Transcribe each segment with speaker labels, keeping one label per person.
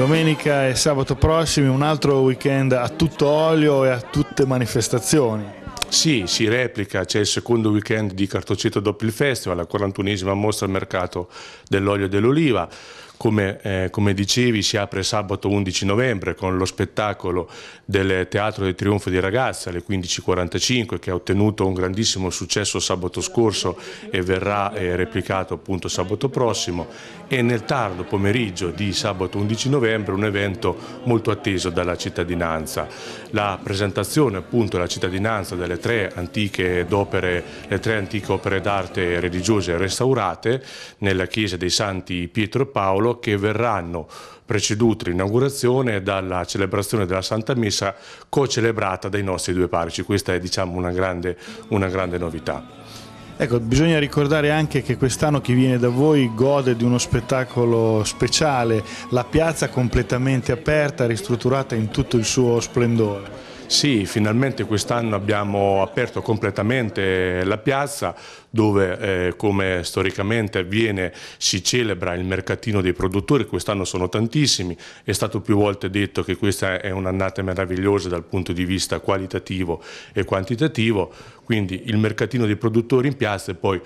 Speaker 1: domenica e sabato prossimi un altro weekend a tutto olio e a tutte manifestazioni.
Speaker 2: Sì, si replica, c'è il secondo weekend di Cartoceto dopo il festival, la 41esima mostra al mercato dell'olio e dell'oliva come, eh, come, dicevi si apre sabato 11 novembre con lo spettacolo del Teatro del Trionfo di Ragazza alle 15.45 che ha ottenuto un grandissimo successo sabato scorso e verrà eh, replicato appunto sabato prossimo e nel tardo pomeriggio di sabato 11 novembre un evento molto atteso dalla cittadinanza. La presentazione appunto della cittadinanza delle tre antiche opere, opere d'arte religiose restaurate nella chiesa dei Santi Pietro e Paolo Paolo che verranno preceduti l'inaugurazione dalla celebrazione della Santa Messa co-celebrata dai nostri due parroci. Questa è diciamo, una, grande, una grande novità.
Speaker 1: Ecco, bisogna ricordare anche che quest'anno chi viene da voi gode di uno spettacolo speciale, la piazza completamente aperta, ristrutturata in tutto il suo splendore.
Speaker 2: Sì, finalmente quest'anno abbiamo aperto completamente la piazza dove eh, come storicamente avviene si celebra il mercatino dei produttori, quest'anno sono tantissimi, è stato più volte detto che questa è un'annata meravigliosa dal punto di vista qualitativo e quantitativo, quindi il mercatino dei produttori in piazza e poi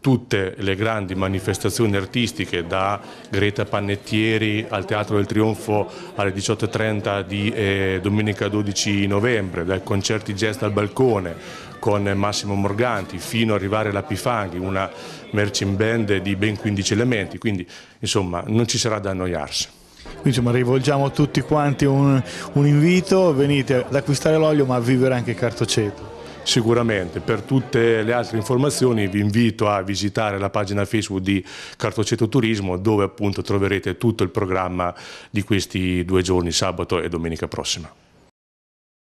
Speaker 2: tutte le grandi manifestazioni artistiche da Greta Pannettieri al Teatro del Trionfo alle 18.30 di eh, domenica 12 novembre, dai concerti gesta al balcone con Massimo Morganti fino ad arrivare alla Pifanghi, una marching band di ben 15 elementi, quindi insomma non ci sarà da annoiarsi.
Speaker 1: Quindi insomma, rivolgiamo a tutti quanti un, un invito, venite ad acquistare l'olio ma a vivere anche cartoceto.
Speaker 2: Sicuramente, per tutte le altre informazioni vi invito a visitare la pagina Facebook di Cartoceto Turismo dove appunto troverete tutto il programma di questi due giorni, sabato e domenica prossima.